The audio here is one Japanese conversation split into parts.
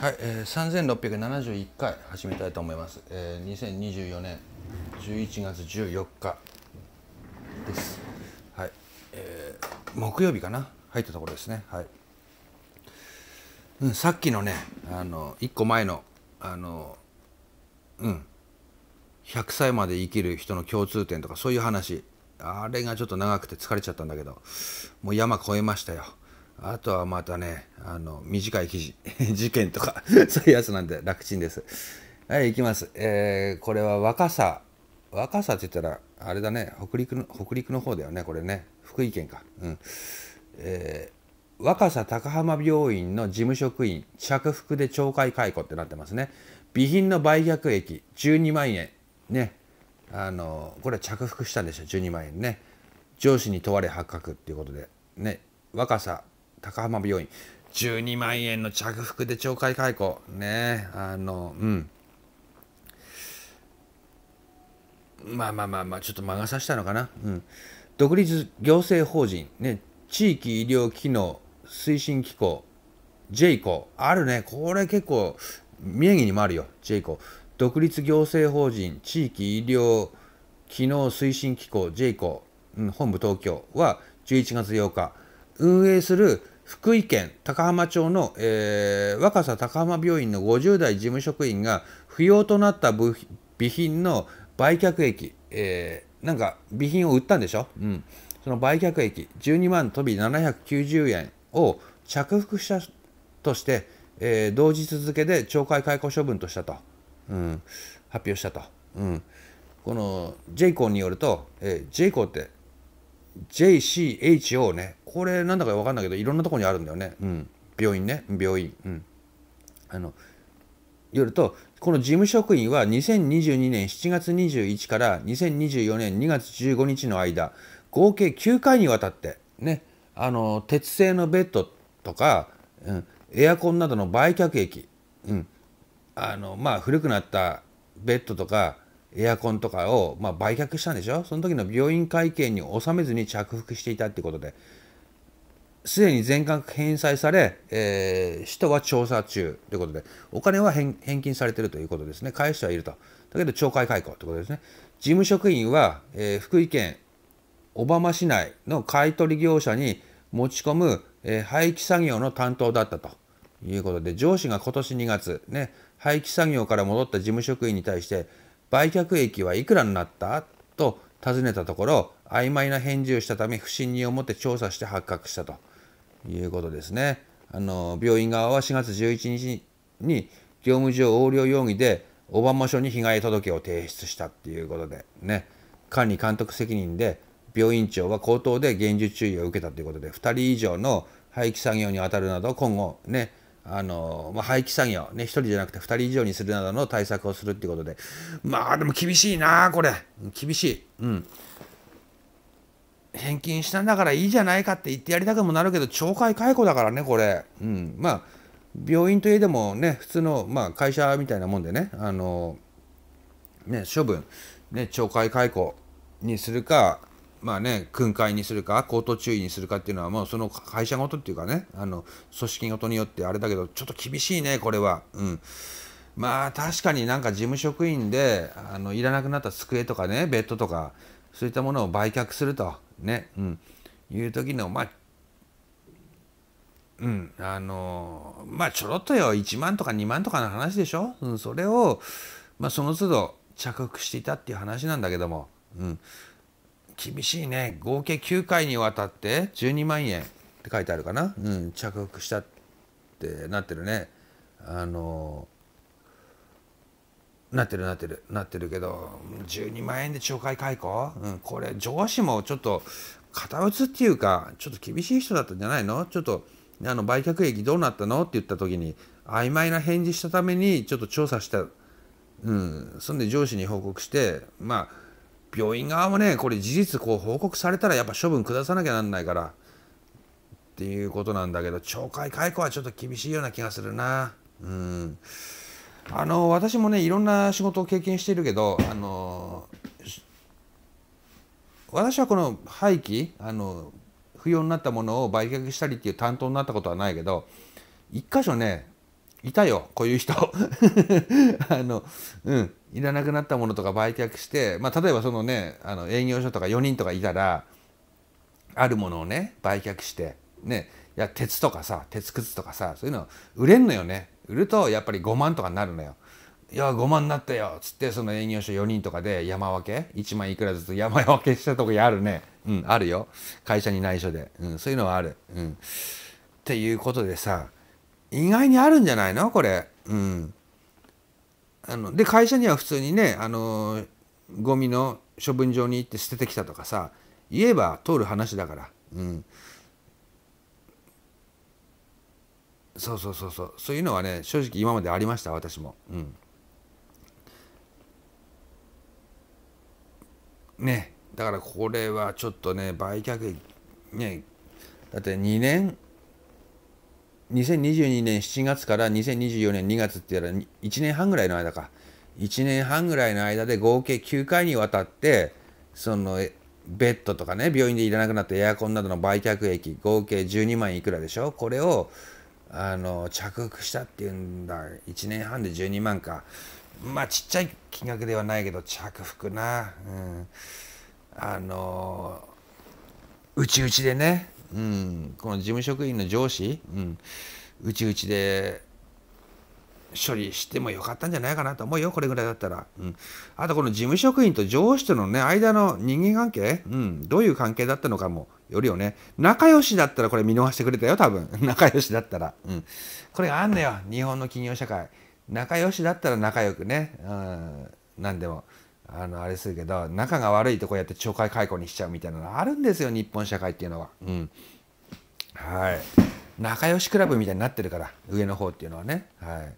はい、えー、3671回始めたいと思います、えー、2024年11月14日ですはい、えー、木曜日かな入ったところですねはい、うん、さっきのねあの1個前のあのうん100歳まで生きる人の共通点とかそういう話あれがちょっと長くて疲れちゃったんだけどもう山越えましたよあとはまたね、あの、短い記事、事件とか そういうやつなんで楽ちんです。はい、いきます。えー、これは若さ。若さって言ったら、あれだね、北陸の、北陸の方だよね、これね。福井県か。うん。えー、若さ高浜病院の事務職員、着服で懲戒解雇ってなってますね。備品の売却益、12万円。ね。あの、これは着服したんでしょ、12万円ね。上司に問われ発覚っていうことで。ね。若さ高浜病院12万円の着服で懲戒解雇ねあのうんまあまあまあまあちょっと魔が差したのかな、うん、独立行政法人、ね、地域医療機能推進機構 JCO あるねこれ結構宮城にもあるよ JCO 独立行政法人地域医療機能推進機構 JCO、うん、本部東京は11月8日運営する福井県高浜町の、えー、若狭高浜病院の50代事務職員が不要となった部備品の売却益、えー、なんか備品を売ったんでしょ、うん、その売却益12万とび790円を着服したとして、えー、同日付で懲戒解雇処分としたと、うん、発表したと、うん、この J コ o によると、えー、J コ o って JCHO ね、これなんだか分かんないけど、いろんなとこにあるんだよね。うん。病院ね、病院。うん。あの、よると、この事務職員は2022年7月21から2024年2月15日の間、合計9回にわたって、ね、あの、鉄製のベッドとか、うん、エアコンなどの売却益、うん、あの、まあ、古くなったベッドとか、エアコンとかを、まあ、売却したんでしょその時の病院会見に納めずに着服していたってことで、すでに全額返済され、えー、使途は調査中ということで、お金は返金されているということですね。返してはいると。だけど、懲戒解雇ということですね。事務職員は、えー、福井県小浜市内の買取業者に持ち込む、えー、廃棄作業の担当だったということで、上司が今年2月、ね、廃棄作業から戻った事務職員に対して、売却益はいくらになったと尋ねたところ曖昧な返事をしたため不審に思って調査して発覚したということですね。あの病院側は4月11日に業務上横領容疑で小浜署に被害届を提出したっていうことでね管理監督責任で病院長は口頭で厳重注意を受けたということで2人以上の廃棄作業にあたるなど今後ねあの、まあ、廃棄作業、ね、1人じゃなくて2人以上にするなどの対策をするっていうことで、まあでも厳しいな、これ、厳しい。うん。返金したんだからいいじゃないかって言ってやりたくもなるけど、懲戒解雇だからね、これ。うん。まあ、病院といえどもね、普通の、まあ、会社みたいなもんでね、あの、ね、処分、ね、懲戒解雇にするか、まあね、訓戒にするか、口頭注意にするかっていうのは、もうその会社ごとっていうかね、あの、組織ごとによってあれだけど、ちょっと厳しいね、これは。うん。まあ、確かになんか事務職員で、あの、いらなくなった机とかね、ベッドとか、そういったものを売却すると、ね、うん、いう時の、まあ、うん、あのまあちょろっとよ1万とか2万とかの話でしょ、うん、それを、まあ、その都度着服していたっていう話なんだけども、うん、厳しいね合計9回にわたって12万円って書いてあるかな、うん、着服したってなってるねあのなってるなってるなってるけど12万円で懲戒解雇、うん、これ上司もちょっと堅打つっていうかちょっと厳しい人だったんじゃないのちょっとあの売却益どうなったのって言った時に曖昧な返事したためにちょっと調査した、うん、そんで上司に報告してまあ病院側もね、これ事実こう報告されたらやっぱ処分下さなきゃなんないから、っていうことなんだけど、懲戒解雇はちょっと厳しいような気がするな。うん。あの、私もね、いろんな仕事を経験してるけど、あの、私はこの廃棄、あの、不要になったものを売却したりっていう担当になったことはないけど、一箇所ね、いたよこういう人 あの、うん、いらなくなったものとか売却して、まあ、例えばそのねあの営業所とか4人とかいたらあるものをね売却して、ね、いや鉄とかさ鉄靴とかさそういうの売れんのよね売るとやっぱり5万とかになるのよ。いや5万になったよっつってその営業所4人とかで山分け1万いくらずつ山分けしたとこあるねうんあるよ会社に内緒で、うん、そういうのはある、うん、っていうことでさ意外にあるんじゃないのこれ。うん。あので会社には普通にねあのゴミの処分場に行って捨ててきたとかさ言えば通る話だから、うん、そうそうそうそうそういうのはね正直今までありました私も、うん、ねだからこれはちょっとね売却ねだって2年2022年7月から2024年2月ってやら1年半ぐらいの間か1年半ぐらいの間で合計9回にわたってそのベッドとかね病院でいらなくなったエアコンなどの売却益合計12万いくらでしょこれをあの着服したっていうんだ1年半で12万かまあちっちゃい金額ではないけど着服なうんあのうちうちでねうん、この事務職員の上司、うん、うちうちで処理してもよかったんじゃないかなと思うよ、これぐらいだったら。うん、あと、この事務職員と上司とのね、間の人間関係、うん、どういう関係だったのかもよるよね。仲良しだったらこれ見逃してくれたよ、多分。仲良しだったら。うん、これがあんのよ、日本の企業社会。仲良しだったら仲良くね、うん、何でも。あのあれするけど仲が悪いとこうやって懲戒解雇にしちゃうみたいなのあるんですよ日本社会っていうのは。うん、はい仲良しクラブみたいになってるから上の方っていうのはね。はい、っ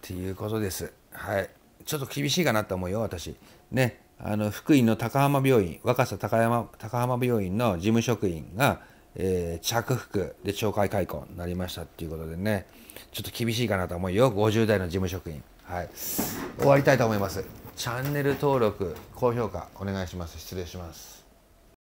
ていうことです。はい、ちょっと厳しいかなと思うよ私。ねあの福井の高浜病院若狭高山高浜病院の事務職員が、えー、着服で懲戒解雇になりましたっていうことでねちょっと厳しいかなと思うよ50代の事務職員。はい、終わりたいと思います。チャンネル登録高評価お願いします失礼します